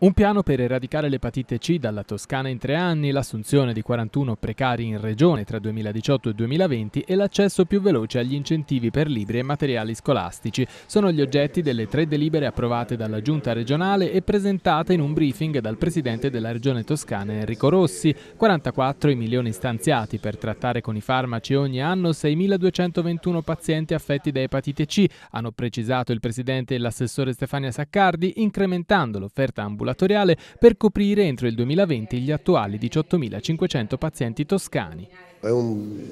Un piano per eradicare l'epatite C dalla Toscana in tre anni, l'assunzione di 41 precari in regione tra 2018 e 2020 e l'accesso più veloce agli incentivi per libri e materiali scolastici sono gli oggetti delle tre delibere approvate dalla Giunta regionale e presentate in un briefing dal Presidente della Regione Toscana Enrico Rossi. 44 i milioni stanziati per trattare con i farmaci ogni anno 6.221 pazienti affetti da epatite C, hanno precisato il Presidente e l'assessore Stefania Saccardi, incrementando l'offerta ambulante ambulatoriale per coprire entro il 2020 gli attuali 18.500 pazienti toscani. È un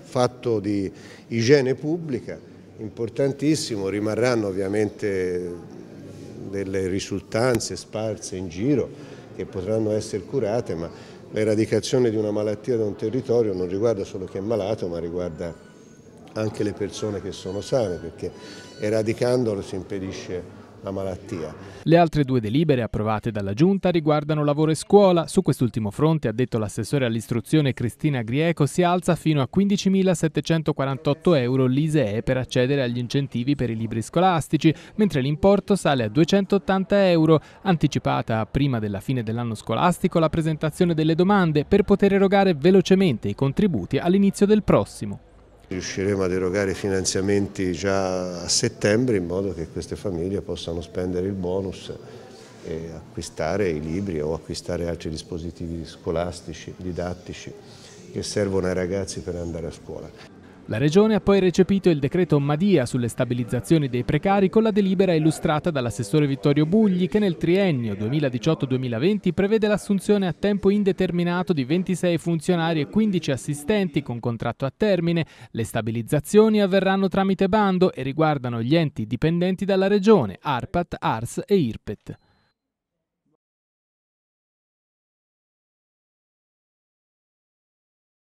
fatto di igiene pubblica importantissimo, rimarranno ovviamente delle risultanze sparse in giro che potranno essere curate, ma l'eradicazione di una malattia da un territorio non riguarda solo chi è malato, ma riguarda anche le persone che sono sane, perché eradicandolo si impedisce la malattia. Le altre due delibere approvate dalla Giunta riguardano lavoro e scuola. Su quest'ultimo fronte, ha detto l'assessore all'istruzione Cristina Grieco, si alza fino a 15.748 euro l'ISEE per accedere agli incentivi per i libri scolastici, mentre l'importo sale a 280 euro. Anticipata prima della fine dell'anno scolastico la presentazione delle domande per poter erogare velocemente i contributi all'inizio del prossimo. Riusciremo ad erogare finanziamenti già a settembre in modo che queste famiglie possano spendere il bonus e acquistare i libri o acquistare altri dispositivi scolastici, didattici che servono ai ragazzi per andare a scuola. La Regione ha poi recepito il decreto Madia sulle stabilizzazioni dei precari con la delibera illustrata dall'assessore Vittorio Bugli che nel triennio 2018-2020 prevede l'assunzione a tempo indeterminato di 26 funzionari e 15 assistenti con contratto a termine. Le stabilizzazioni avverranno tramite bando e riguardano gli enti dipendenti dalla Regione, ARPAT, ARS e IRPET.